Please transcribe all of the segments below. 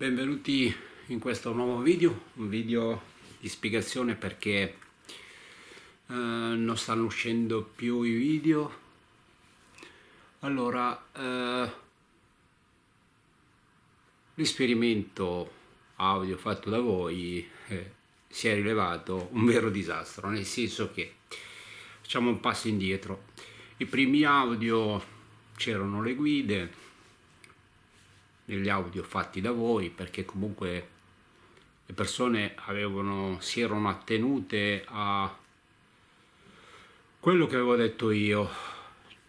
Benvenuti in questo nuovo video, un video di spiegazione perché eh, non stanno uscendo più i video. Allora, eh, l'esperimento audio fatto da voi eh, si è rilevato un vero disastro, nel senso che facciamo un passo indietro. I primi audio c'erano le guide, negli audio fatti da voi perché comunque le persone avevano, si erano attenute a quello che avevo detto io.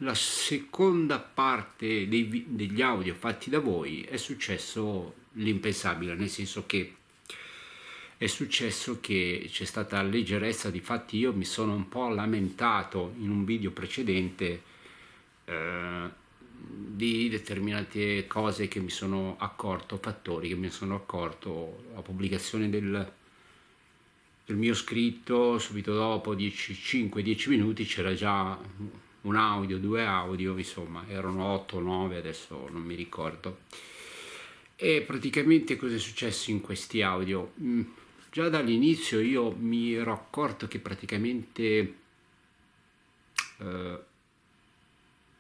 La seconda parte dei, degli audio fatti da voi è successo l'impensabile, nel senso che è successo che c'è stata leggerezza, di fatti io mi sono un po' lamentato in un video precedente eh, di determinate cose che mi sono accorto, fattori che mi sono accorto, la pubblicazione del, del mio scritto, subito dopo 5-10 minuti c'era già un audio, due audio, insomma erano 8 9, adesso non mi ricordo. E praticamente cosa è successo in questi audio? Mm, già dall'inizio io mi ero accorto che praticamente eh,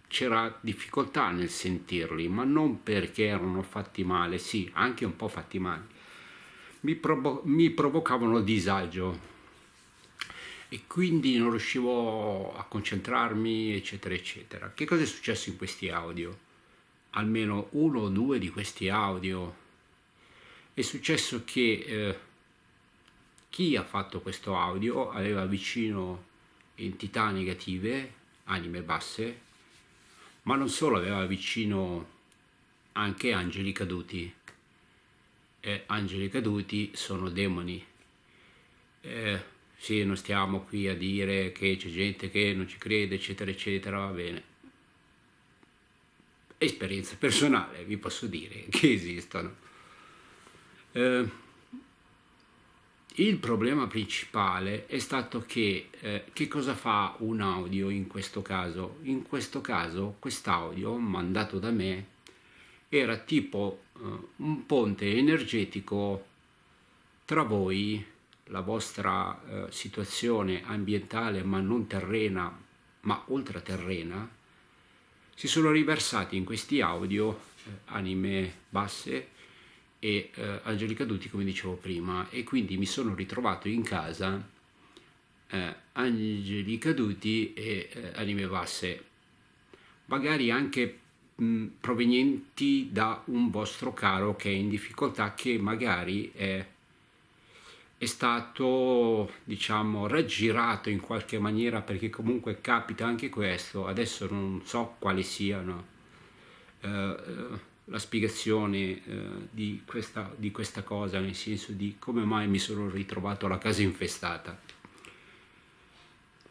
c'era difficoltà nel sentirli, ma non perché erano fatti male, sì, anche un po' fatti male, mi, provo- mi provocavano disagio e quindi non riuscivo a concentrarmi, eccetera, eccetera. Che cosa è successo in questi audio? Almeno uno o due di questi audio. È successo che eh, chi ha fatto questo audio aveva vicino entità negative, anime basse, ma non solo, aveva vicino anche angeli caduti e angeli caduti sono demoni. Eh, sì, non stiamo qui a dire che c'è gente che non ci crede, eccetera, eccetera, va bene. Esperienza personale, vi posso dire, che esistono. Eh, il problema principale è stato che eh, che cosa fa un audio in questo caso? In questo caso quest'audio mandato da me era tipo eh, un ponte energetico tra voi, la vostra eh, situazione ambientale ma non terrena ma ultraterrena, si sono riversati in questi audio eh, anime basse e eh, Angelica Dutti come dicevo prima e quindi mi sono ritrovato in casa eh, angeli caduti e eh, Anime Basse magari anche mh, mm, provenienti da un vostro caro che è in difficoltà che magari è, è stato diciamo raggirato in qualche maniera perché comunque capita anche questo adesso non so quali siano eh, eh la spiegazione eh, di, questa, di questa cosa, nel senso di come mai mi sono ritrovato la casa infestata.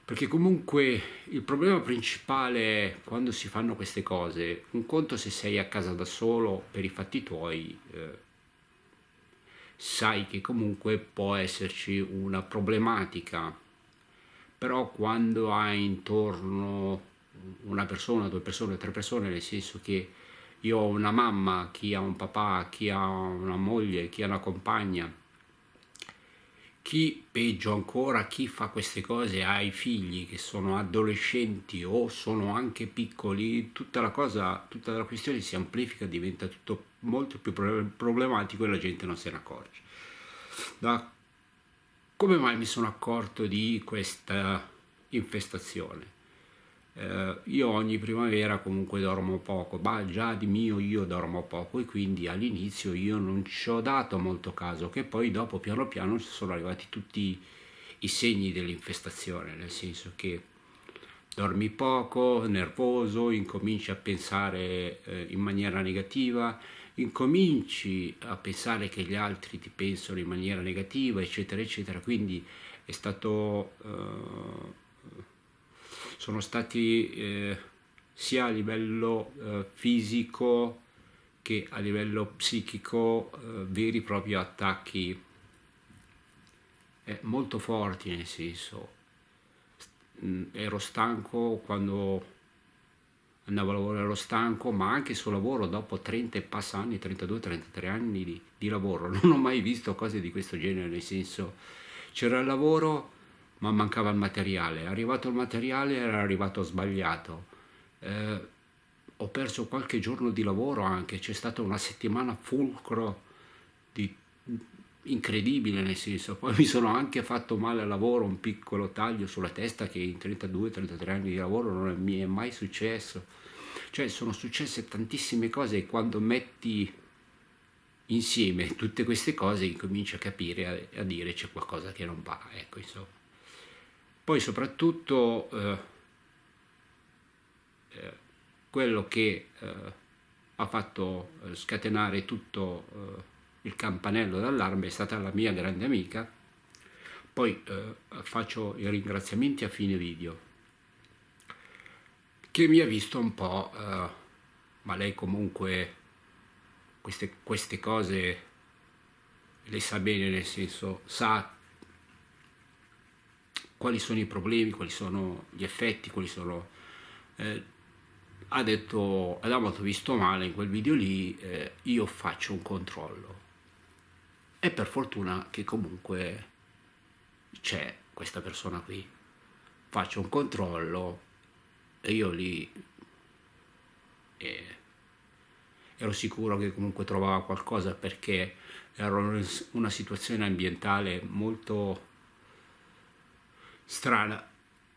Perché comunque il problema principale è quando si fanno queste cose, un conto se sei a casa da solo per i fatti tuoi, eh, sai che comunque può esserci una problematica, però quando hai intorno una persona, due persone, tre persone, nel senso che io ho una mamma, chi ha un papà, chi ha una moglie, chi ha una compagna, chi peggio ancora, chi fa queste cose ha i figli che sono adolescenti o sono anche piccoli, tutta la cosa, tutta la questione si amplifica, diventa tutto molto più problematico e la gente non se ne accorge. Da come mai mi sono accorto di questa infestazione? eh, io ogni primavera comunque dormo poco, ma già di mio io dormo poco e quindi all'inizio io non ci ho dato molto caso, che poi dopo piano piano sono arrivati tutti i segni dell'infestazione, nel senso che dormi poco, nervoso, incominci a pensare eh, in maniera negativa, incominci a pensare che gli altri ti pensano in maniera negativa, eccetera, eccetera. Quindi è stato eh, sono stati eh, sia a livello eh, fisico che a livello psichico eh, veri e propri attacchi molto forti nel senso ero stanco quando andavo a lavorare ero stanco ma anche sul lavoro dopo 30 e passa anni 32 33 anni di, di lavoro non ho mai visto cose di questo genere nel senso c'era il lavoro ma mancava il materiale. Arrivato il materiale era arrivato sbagliato. Eh, ho perso qualche giorno di lavoro anche, c'è stata una settimana fulcro di, incredibile nel senso, poi mi sono anche fatto male al lavoro, un piccolo taglio sulla testa che in 32-33 anni di lavoro non mi è mai successo, cioè sono successe tantissime cose e quando metti insieme tutte queste cose incominci a capire, a, a dire c'è qualcosa che non va, ecco insomma. Poi soprattutto eh, eh, quello che eh, ha fatto eh, scatenare tutto eh, il campanello d'allarme è stata la mia grande amica. Poi eh, faccio i ringraziamenti a fine video che mi ha visto un po', ma lei comunque queste, queste cose le sa bene, nel senso sa quali sono i problemi, quali sono gli effetti, quali sono... Eh, ha detto, Adamo ti ho visto male in quel video lì, eh, io faccio un controllo. E per fortuna che comunque c'è questa persona qui. Faccio un controllo e io lì eh, ero sicuro che comunque trovava qualcosa perché ero in una situazione ambientale molto strana.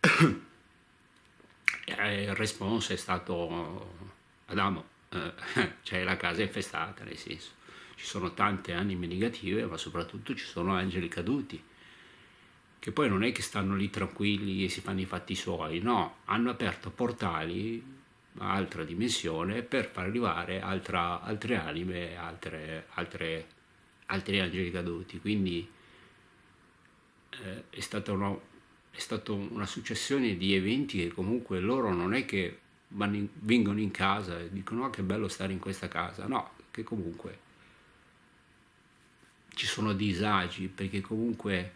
Eh, il responso è stato Adamo, eh, cioè la casa è infestata, nel senso ci sono tante anime negative, ma soprattutto ci sono angeli caduti che poi non è che stanno lì tranquilli e si fanno i fatti suoi, no, hanno aperto portali a altra dimensione per far arrivare altra, altre anime, altre, altre, altri angeli caduti, quindi eh, è stata una, è stata una successione di eventi che comunque loro non è che in, vengono in casa e dicono ah, che bello stare in questa casa, no, che comunque ci sono disagi perché comunque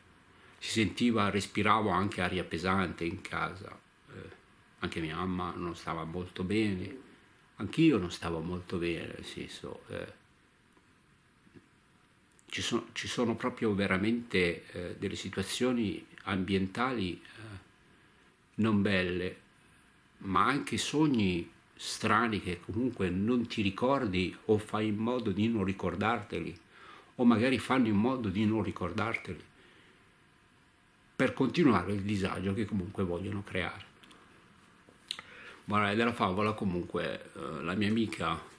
si sentiva, respiravo anche aria pesante in casa, eh, anche mia mamma non stava molto bene, anch'io non stavo molto bene, nel senso... Eh, ci sono, ci sono, proprio veramente eh, delle situazioni ambientali eh, non belle, ma anche sogni strani che comunque non ti ricordi o fai in modo di non ricordarteli o magari fanno in modo di non ricordarteli per continuare il disagio che comunque vogliono creare. Morale della favola comunque eh, la mia amica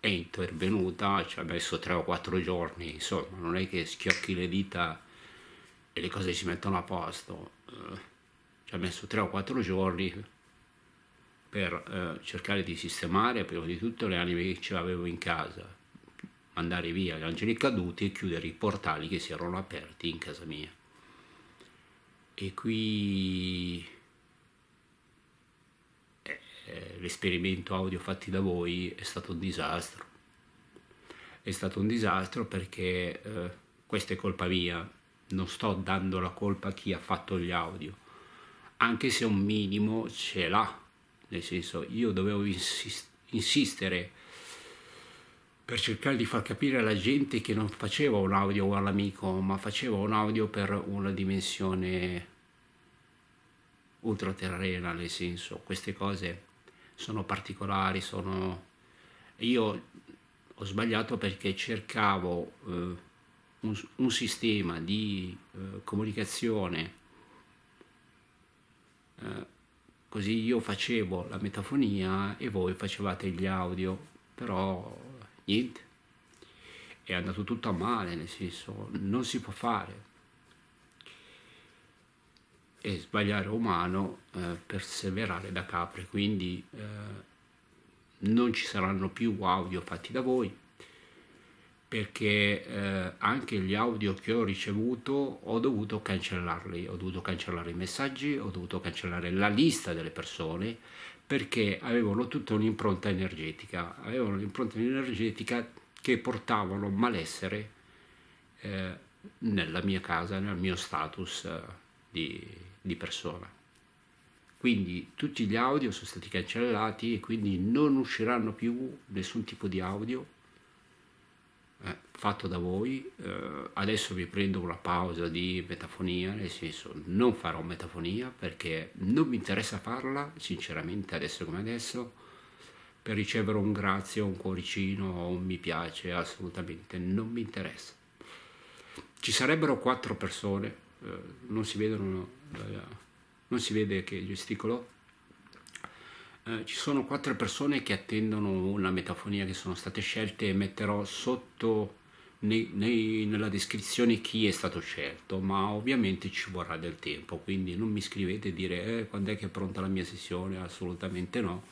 è intervenuta, ci ha messo 3 o 4 giorni, insomma non è che schiocchi le dita e le cose si mettono a posto. Eh, ci ha messo 3 o 4 giorni per eh, cercare di sistemare prima di tutto le anime che ce l'avevo in casa, mandare via gli angeli caduti e chiudere i portali che si erano aperti in casa mia. E qui eh, l'esperimento audio fatti da voi è stato un disastro. È stato un disastro perché eh, questa è colpa mia, non sto dando la colpa a chi ha fatto gli audio, anche se un minimo ce l'ha, nel senso io dovevo insistere per cercare di far capire alla gente che non facevo un audio all'amico, ma facevo un audio per una dimensione ultraterrena, nel senso queste cose sono particolari, sono... Io ho sbagliato perché cercavo... Eh, un, un sistema di eh, comunicazione, eh, così io facevo la metafonia e voi facevate gli audio, però niente, è andato tutto a male, nel senso non si può fare. E sbagliare umano, eh, perseverare da capre, quindi eh, non ci saranno più audio fatti da voi, perché eh, anche gli audio che ho ricevuto ho dovuto cancellarli, ho dovuto cancellare i messaggi, ho dovuto cancellare la lista delle persone perché avevano tutta un'impronta energetica, avevano un'impronta energetica che portavano malessere eh, nella mia casa, nel mio status eh, di, di persona. Quindi tutti gli audio sono stati cancellati e quindi non usciranno più nessun tipo di audio eh, fatto da voi, eh, adesso vi prendo una pausa di metafonia, nel senso non farò metafonia perché non mi interessa farla, sinceramente adesso come adesso, per ricevere un grazie, un cuoricino, un mi piace, assolutamente non mi interessa. Ci sarebbero quattro persone, eh, non si vedono, eh, non si vede che gesticolo, eh, ci sono quattro persone che attendono una metafonia che sono state scelte e metterò sotto nei, nei, nella descrizione chi è stato scelto, ma ovviamente ci vorrà del tempo, quindi non mi scrivete e dire eh, quando è che è pronta la mia sessione, assolutamente no,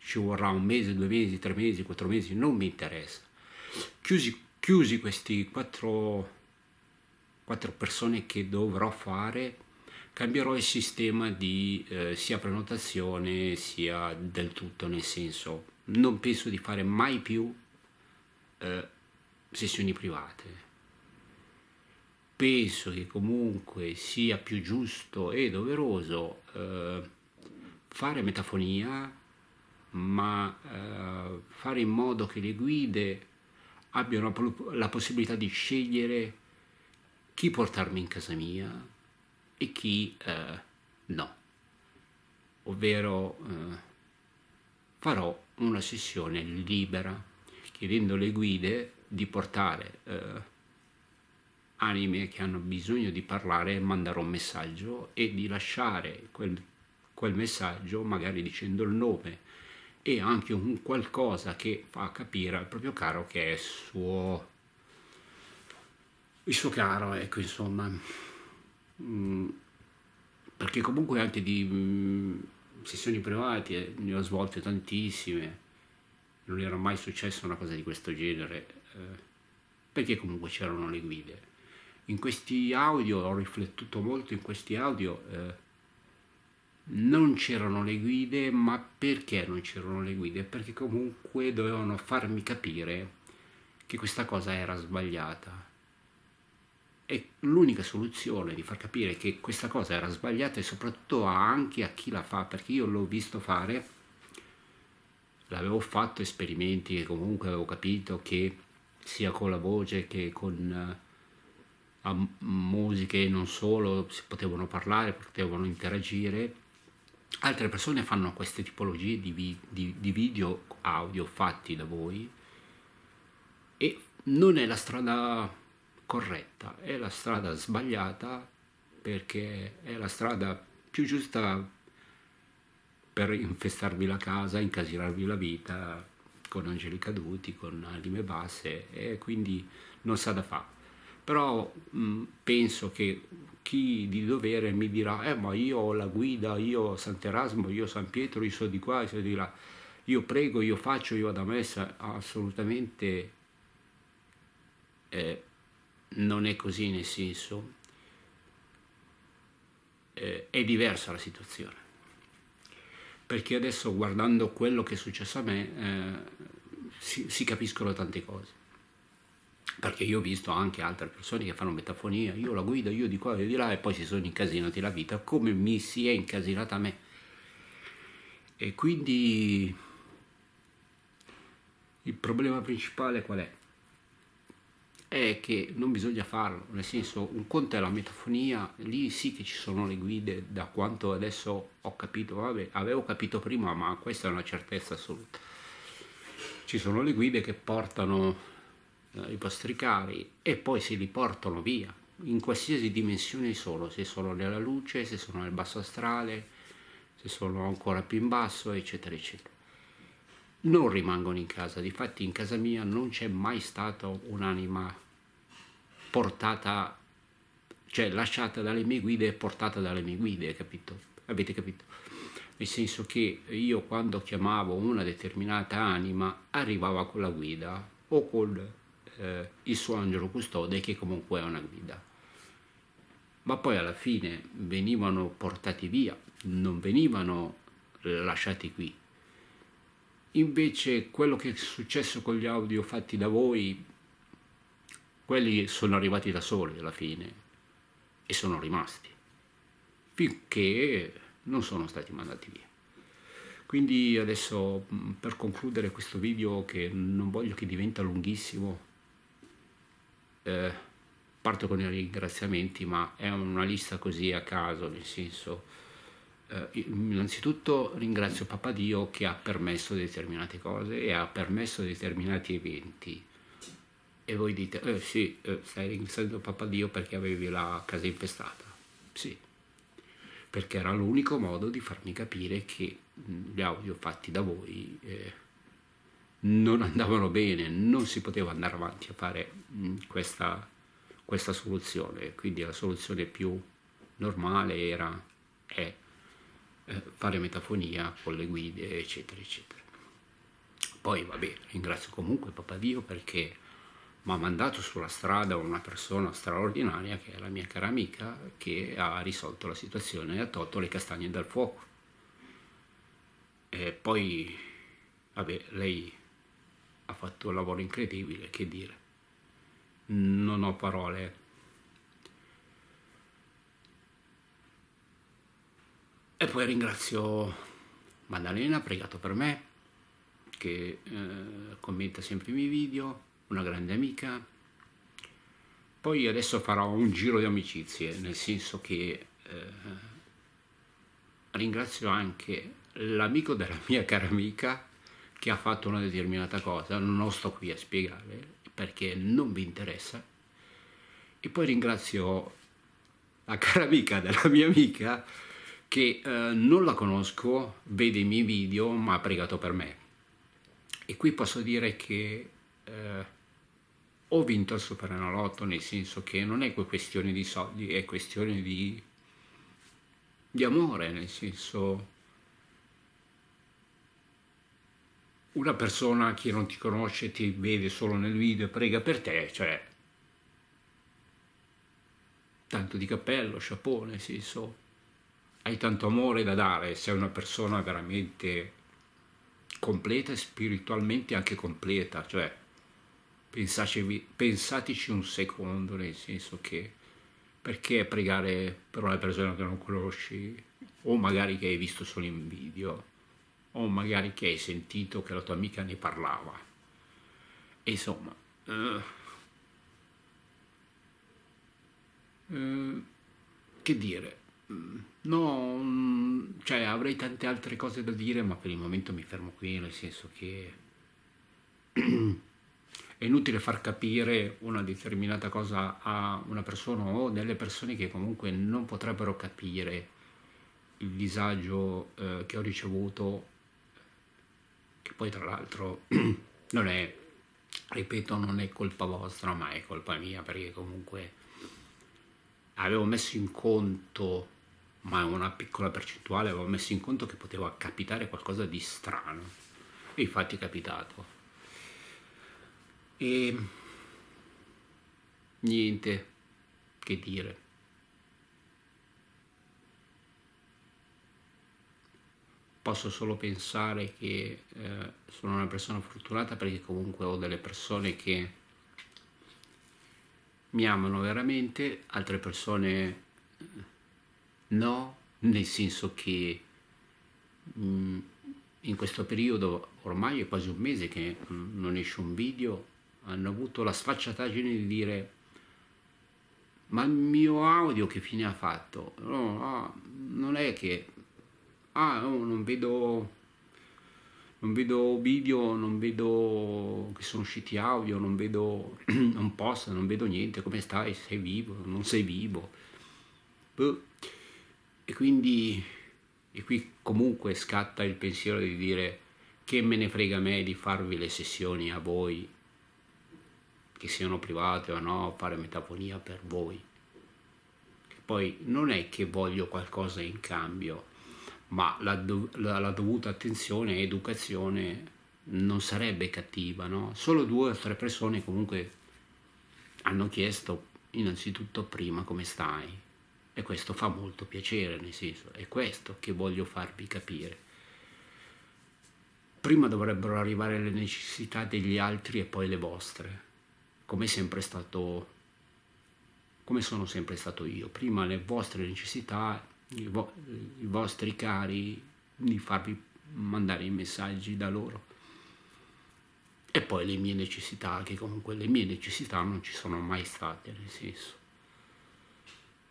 ci vorrà un mese, due mesi, tre mesi, quattro mesi, non mi interessa. Chiusi, chiusi questi quattro, quattro persone che dovrò fare cambierò il sistema di eh, sia prenotazione sia del tutto, nel senso non penso di fare mai più eh, sessioni private. Penso che comunque sia più giusto e doveroso eh, fare metafonia, ma eh, fare in modo che le guide abbiano la possibilità di scegliere chi portarmi in casa mia, e chi eh, no. Ovvero eh, farò una sessione libera chiedendo alle guide di portare eh, anime che hanno bisogno di parlare mandare un messaggio e di lasciare quel, quel messaggio magari dicendo il nome e anche un qualcosa che fa capire al proprio caro che è suo il suo caro ecco insomma Mm, perché comunque anche di mm, sessioni private ne ho svolte tantissime, non era mai successa una cosa di questo genere, eh, perché comunque c'erano le guide. In questi audio, ho riflettuto molto in questi audio, eh, non c'erano le guide, ma perché non c'erano le guide? Perché comunque dovevano farmi capire che questa cosa era sbagliata e l'unica soluzione di far capire che questa cosa era sbagliata e soprattutto anche a chi la fa, perché io l'ho visto fare, l'avevo fatto esperimenti e comunque avevo capito che sia con la voce che con uh, musiche non solo si potevano parlare, potevano interagire. Altre persone fanno queste tipologie di, vi- di, di video audio fatti da voi e non è la strada corretta, è la strada sbagliata perché è la strada più giusta per infestarvi la casa, incasinarvi la vita con angeli caduti, con anime basse e quindi non sa da fare. Però mh, mm, penso che chi di dovere mi dirà, eh ma io ho la guida, io ho Sant'Erasmo, io ho San Pietro, io sono di qua, io sono di là, io prego, io faccio, io vado a messa, assolutamente eh, non è così nel senso, eh, è diversa la situazione. Perché adesso guardando quello che è successo a me eh, si, si capiscono tante cose perché io ho visto anche altre persone che fanno metafonia, io la guido, io di qua, io di là e poi si sono incasinati la vita, come mi si è incasinata a me. E quindi il problema principale qual è? è che non bisogna farlo, nel senso un conto è la metafonia, lì sì che ci sono le guide, da quanto adesso ho capito, vabbè, avevo capito prima, ma questa è una certezza assoluta. Ci sono le guide che portano eh, i vostri cari e poi se li portano via, in qualsiasi dimensione sono, se sono nella luce, se sono nel basso astrale, se sono ancora più in basso, eccetera, eccetera non rimangono in casa, difatti in casa mia non c'è mai stata un'anima portata, cioè lasciata dalle mie guide e portata dalle mie guide, capito? Avete capito? Nel senso che io quando chiamavo una determinata anima arrivava con la guida o con eh, il suo angelo custode che comunque è una guida. Ma poi alla fine venivano portati via, non venivano eh, lasciati qui. Invece quello che è successo con gli audio fatti da voi quelli sono arrivati da soli alla fine e sono rimasti finché non sono stati mandati via. Quindi adesso mm, per concludere questo video che non voglio che diventa lunghissimo, eh, parto con i ringraziamenti, ma è una lista così a caso, nel senso, eh, innanzitutto ringrazio Papà Dio che ha permesso determinate cose e ha permesso determinati eventi e voi dite, eh sì, eh, stai ringraziando Papa Dio perché avevi la casa infestata. Sì, perché era l'unico modo di farmi capire che gli audio fatti da voi eh, non andavano bene, non si poteva andare avanti a fare mh, questa, questa, soluzione. Quindi la soluzione più normale era è, eh, fare metafonia con le guide, eccetera, eccetera. Poi vabbè, ringrazio comunque Papa Dio perché ma ha mandato sulla strada una persona straordinaria che è la mia cara amica che ha risolto la situazione e ha tolto le castagne dal fuoco. E poi, vabbè, lei ha fatto un lavoro incredibile, che dire. Non ho parole. E poi ringrazio Maddalena, ha pregato per me, che eh, commenta sempre i miei video una grande amica. Poi adesso farò un giro di amicizie, nel senso che eh, ringrazio anche l'amico della mia cara amica che ha fatto una determinata cosa, non lo sto qui a spiegare perché non vi interessa. E poi ringrazio la cara amica della mia amica che eh, non la conosco, vede i miei video, ma ha pregato per me. E qui posso dire che eh, ho vinto al Superenalotto, nel senso che non è questione di soldi, è questione di, di amore, nel senso una persona che non ti conosce, ti vede solo nel video e prega per te, cioè tanto di cappello, chapeau, nel senso hai tanto amore da dare, sei una persona veramente completa e spiritualmente anche completa, cioè Pensatevi, pensateci un secondo, nel senso che perché pregare per una persona che non conosci o magari che hai visto solo in video o magari che hai sentito che la tua amica ne parlava. E insomma, uh, uh, che dire, mm, no, mm, cioè avrei tante altre cose da dire, ma per il momento mi fermo qui, nel senso che... è inutile far capire una determinata cosa a una persona o delle persone che comunque non potrebbero capire il disagio eh, che ho ricevuto, che poi tra l'altro non è, ripeto, non è colpa vostra, ma è colpa mia, perché comunque avevo messo in conto, ma una piccola percentuale, avevo messo in conto che poteva capitare qualcosa di strano. E infatti è capitato e niente che dire. Posso solo pensare che eh, sono una persona fortunata perché comunque ho delle persone che mi amano veramente, altre persone eh, no, nel senso che mh, mm, in questo periodo ormai è quasi un mese che non esce un video hanno avuto la sfacciataggine di dire ma il mio audio che fine ha fatto? No, oh, no ah, non è che ah, no, oh, non vedo non vedo video, non vedo che sono usciti audio, non vedo un posso, non vedo niente, come stai? Sei vivo? Non sei vivo? Boh. E quindi e qui comunque scatta il pensiero di dire che me ne frega me di farvi le sessioni a voi che siano private o no, fare metafonia per voi. poi non è che voglio qualcosa in cambio, ma la, do la, la dovuta attenzione e educazione non sarebbe cattiva, no? Solo due o tre persone comunque hanno chiesto innanzitutto prima come stai e questo fa molto piacere, nel senso è questo che voglio farvi capire. Prima dovrebbero arrivare le necessità degli altri e poi le vostre come sempre stato come sono sempre stato io prima le vostre necessità i, vo i vostri cari di farvi mandare i messaggi da loro e poi le mie necessità che comunque le mie necessità non ci sono mai state nel senso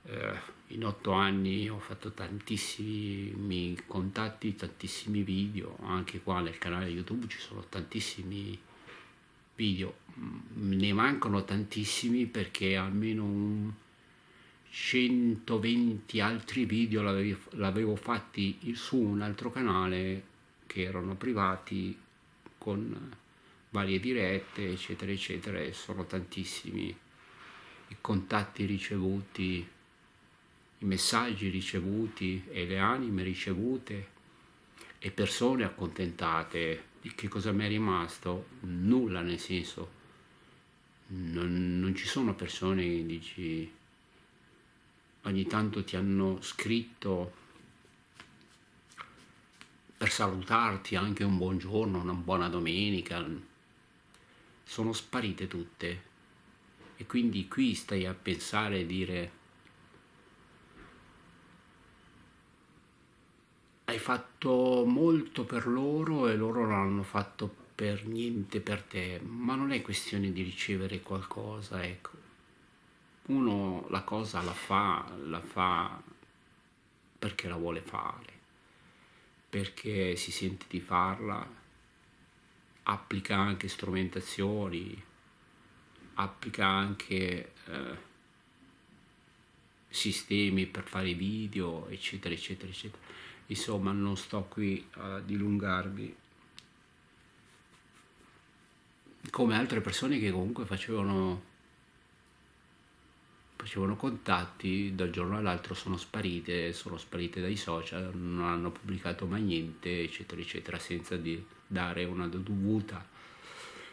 eh, in otto anni ho fatto tantissimi contatti, tantissimi video, anche qua nel canale YouTube ci sono tantissimi video mm, ne mancano tantissimi perché almeno 120 altri video l'avevo, l'avevo fatti su un altro canale che erano privati con varie dirette eccetera eccetera e sono tantissimi i contatti ricevuti i messaggi ricevuti e le anime ricevute e persone accontentate di che cosa mi è rimasto? Nulla nel senso, non, non ci sono persone che dici ogni tanto ti hanno scritto per salutarti anche un buongiorno, una buona domenica, sono sparite tutte. E quindi qui stai a pensare e dire hai fatto molto per loro e loro non hanno fatto per niente per te, ma non è questione di ricevere qualcosa, ecco. Uno la cosa la fa, la fa perché la vuole fare, perché si sente di farla, applica anche strumentazioni, applica anche eh, sistemi per fare video, eccetera, eccetera, eccetera insomma non sto qui a dilungarvi come altre persone che comunque facevano, facevano contatti dal giorno all'altro sono sparite sono sparite dai social non hanno pubblicato mai niente eccetera eccetera senza di dare una dovuta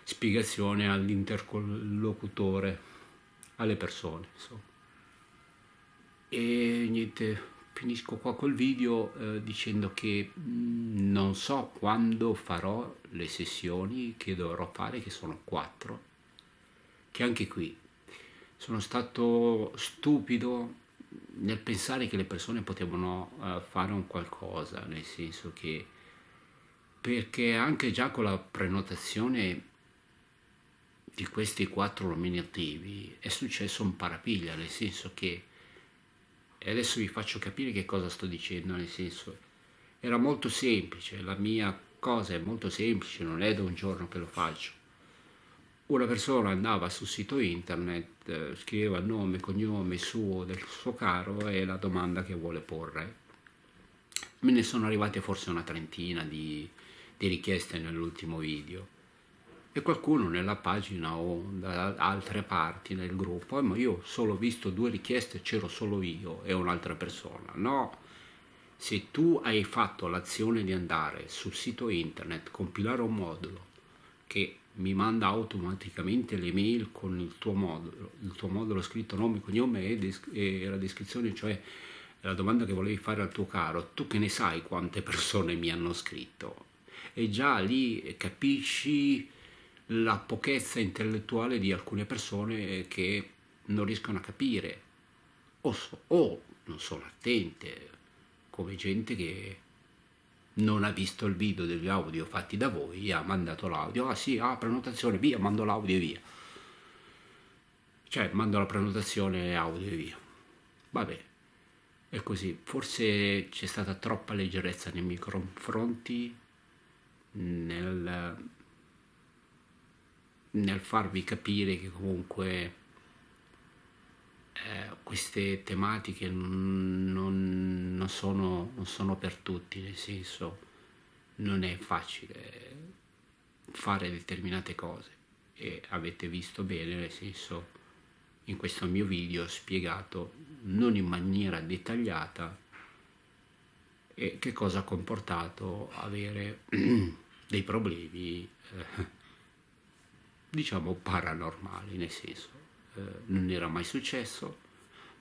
spiegazione all'interlocutore alle persone insomma e niente finisco qua col video eh, dicendo che mm, non so quando farò le sessioni che dovrò fare, che sono quattro, che anche qui sono stato stupido nel pensare che le persone potevano eh, fare un qualcosa, nel senso che perché anche già con la prenotazione di questi quattro nominativi è successo un parapiglia, nel senso che e adesso vi faccio capire che cosa sto dicendo, nel senso era molto semplice, la mia cosa è molto semplice, non è da un giorno che lo faccio. Una persona andava sul sito internet, eh, scriveva nome, cognome suo, del suo caro e la domanda che vuole porre. Me ne sono arrivate forse una trentina di, di richieste nell'ultimo video e qualcuno nella pagina o da altre parti nel gruppo, ma io solo visto due richieste, c'ero solo io e un'altra persona. No, se tu hai fatto l'azione di andare sul sito internet, compilare un modulo che mi manda automaticamente le mail con il tuo modulo, il tuo modulo scritto nome, cognome e, des- e la descrizione, cioè la domanda che volevi fare al tuo caro, tu che ne sai quante persone mi hanno scritto? E già lì capisci la pochezza intellettuale di alcune persone eh, che non riescono a capire o, so, o non sono attente, come gente che non ha visto il video degli audio fatti da voi, ha mandato l'audio, ah sì, ah prenotazione, via, mando l'audio e via. Cioè, mando la prenotazione audio e via. Va bene, è così. Forse c'è stata troppa leggerezza nei miei confronti, nel nel farvi capire che comunque eh, queste tematiche non, non, sono, non, sono, per tutti, nel senso non è facile fare determinate cose e avete visto bene, nel senso in questo mio video ho spiegato non in maniera dettagliata eh, che cosa ha comportato avere dei problemi eh, diciamo paranormale, nel senso eh, non era mai successo,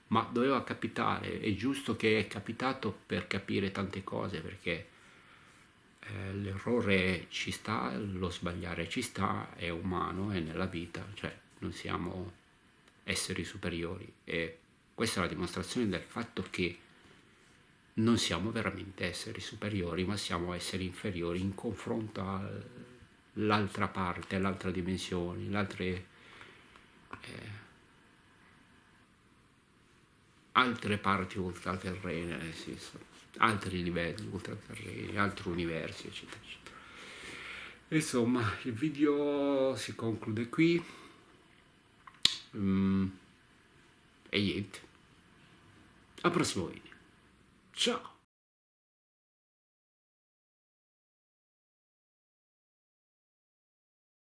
ma doveva capitare, è giusto che è capitato per capire tante cose, perché eh, l'errore ci sta, lo sbagliare ci sta, è umano, è nella vita, cioè non siamo esseri superiori e questa è la dimostrazione del fatto che non siamo veramente esseri superiori, ma siamo esseri inferiori in confronto al l'altra parte, l'altra dimensione, l'altra... eh, altre parti ultraterrene, nel eh, senso, altri livelli ultraterreni, altri universi, eccetera, eccetera. Insomma, il video si conclude qui. Mm, e niente. Al prossimo video. Ciao!